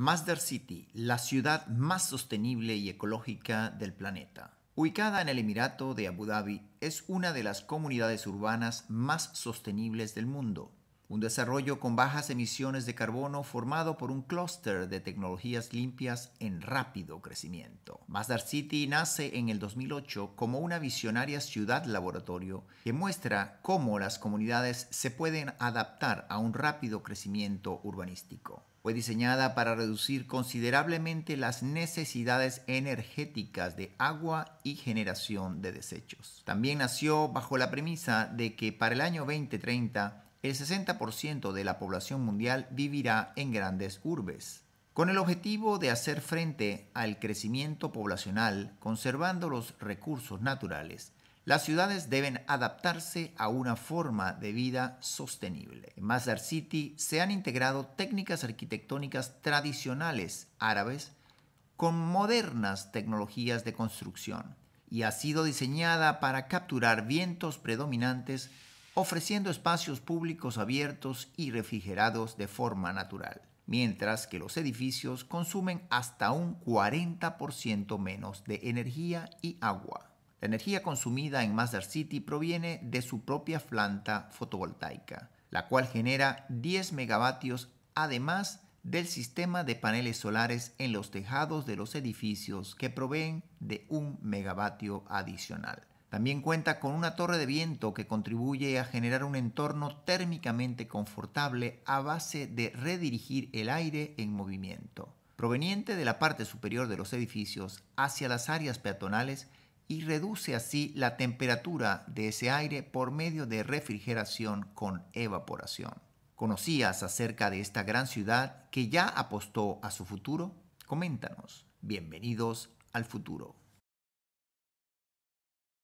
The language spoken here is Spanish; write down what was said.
Master City, la ciudad más sostenible y ecológica del planeta. Ubicada en el Emirato de Abu Dhabi, es una de las comunidades urbanas más sostenibles del mundo un desarrollo con bajas emisiones de carbono formado por un clúster de tecnologías limpias en rápido crecimiento. Masdar City nace en el 2008 como una visionaria ciudad laboratorio que muestra cómo las comunidades se pueden adaptar a un rápido crecimiento urbanístico. Fue diseñada para reducir considerablemente las necesidades energéticas de agua y generación de desechos. También nació bajo la premisa de que para el año 2030 el 60% de la población mundial vivirá en grandes urbes. Con el objetivo de hacer frente al crecimiento poblacional conservando los recursos naturales, las ciudades deben adaptarse a una forma de vida sostenible. En Masdar City se han integrado técnicas arquitectónicas tradicionales árabes con modernas tecnologías de construcción y ha sido diseñada para capturar vientos predominantes ofreciendo espacios públicos abiertos y refrigerados de forma natural, mientras que los edificios consumen hasta un 40% menos de energía y agua. La energía consumida en Master City proviene de su propia planta fotovoltaica, la cual genera 10 megavatios además del sistema de paneles solares en los tejados de los edificios que proveen de un megavatio adicional. También cuenta con una torre de viento que contribuye a generar un entorno térmicamente confortable a base de redirigir el aire en movimiento, proveniente de la parte superior de los edificios hacia las áreas peatonales y reduce así la temperatura de ese aire por medio de refrigeración con evaporación. ¿Conocías acerca de esta gran ciudad que ya apostó a su futuro? Coméntanos. Bienvenidos al futuro.